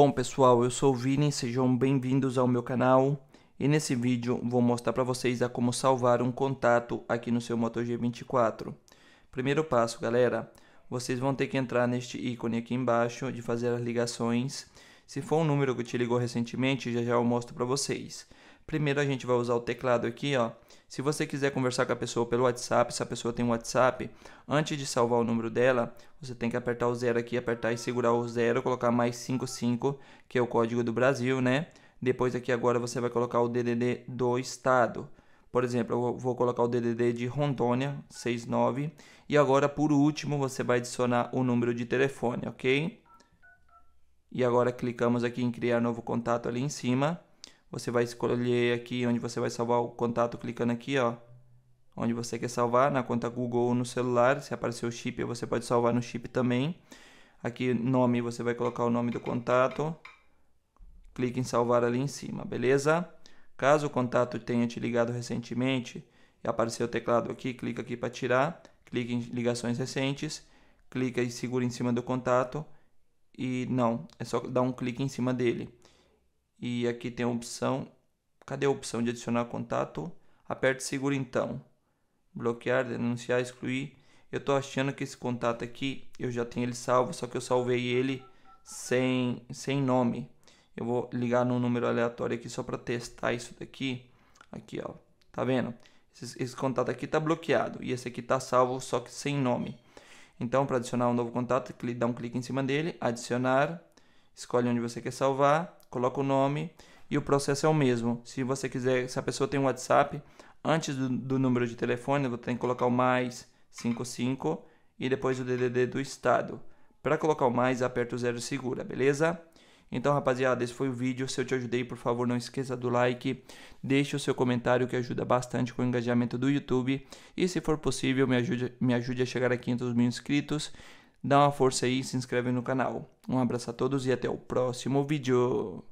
Bom pessoal, eu sou o Vini, sejam bem-vindos ao meu canal e nesse vídeo vou mostrar para vocês a como salvar um contato aqui no seu Moto G24. Primeiro passo galera, vocês vão ter que entrar neste ícone aqui embaixo de fazer as ligações. Se for um número que te ligou recentemente, já já eu mostro para vocês. Primeiro a gente vai usar o teclado aqui, ó. Se você quiser conversar com a pessoa pelo WhatsApp, se a pessoa tem um WhatsApp, antes de salvar o número dela, você tem que apertar o zero aqui, apertar e segurar o zero, colocar mais 55, que é o código do Brasil, né? Depois aqui agora você vai colocar o DDD do estado. Por exemplo, eu vou colocar o DDD de Rondônia 69 e agora por último você vai adicionar o número de telefone, OK? E agora clicamos aqui em criar novo contato ali em cima. Você vai escolher aqui onde você vai salvar o contato clicando aqui, ó. Onde você quer salvar, na conta Google ou no celular. Se aparecer o chip, você pode salvar no chip também. Aqui, nome, você vai colocar o nome do contato. Clique em salvar ali em cima, beleza? Caso o contato tenha te ligado recentemente e aparecer o teclado aqui, clica aqui para tirar. Clique em ligações recentes. Clica e segura em cima do contato. E não, é só dar um clique em cima dele e aqui tem a opção, cadê a opção de adicionar contato? Aperte seguro então, bloquear, denunciar, excluir. Eu estou achando que esse contato aqui, eu já tenho ele salvo, só que eu salvei ele sem, sem nome. Eu vou ligar num número aleatório aqui só para testar isso daqui. Aqui, ó. Tá vendo? Esse, esse contato aqui tá bloqueado e esse aqui tá salvo, só que sem nome. Então, para adicionar um novo contato, dá um clique em cima dele, adicionar, escolhe onde você quer salvar coloca o nome e o processo é o mesmo. Se você quiser, se a pessoa tem um WhatsApp, antes do, do número de telefone, você tem que colocar o mais 55 e depois o DDD do estado. Para colocar o mais, aperta o zero e segura, beleza? Então, rapaziada, esse foi o vídeo. Se eu te ajudei, por favor, não esqueça do like, deixe o seu comentário que ajuda bastante com o engajamento do YouTube. E se for possível, me ajude, me ajude a chegar a 500 mil inscritos. Dá uma força aí e se inscreve no canal. Um abraço a todos e até o próximo vídeo.